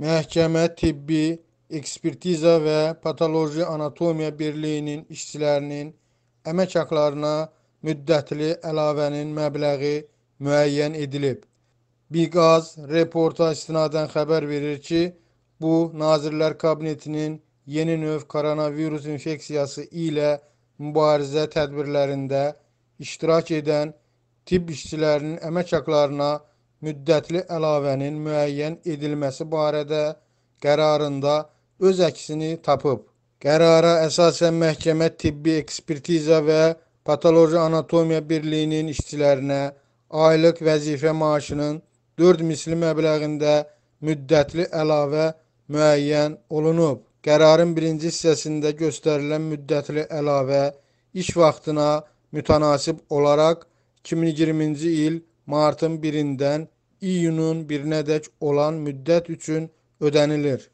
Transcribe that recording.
Məhkəmə Tibbi Ekspertiza və Patoloji Anatomiya Birliyinin işçilərinin əmək haqlarına müddətli əlavənin məbləği müəyyən edilib. Biqaz reporta istinadən xəbər verir ki, bu Nazirlər Kabinetinin yeni növ koronavirus infeksiyası ilə mübarizə tədbirlərində iştirak edən tibb işçilərinin əmək haqlarına müddətli əlavənin müəyyən edilməsi barədə qərarında öz əksini tapıb. Qərara əsasən məhkəmə tibbi ekspertiza və patoloji anatomiya birliyinin işçilərinə aylıq vəzifə maaşının 4 misli məbləğində müddətli əlavə müəyyən olunub. Qərarın birinci hissəsində göstərilən müddətli əlavə iş vaxtına mütənasib olaraq 2020-ci il Mart'ın birinden iyunun birine dek olan müddet üçün ödenilir.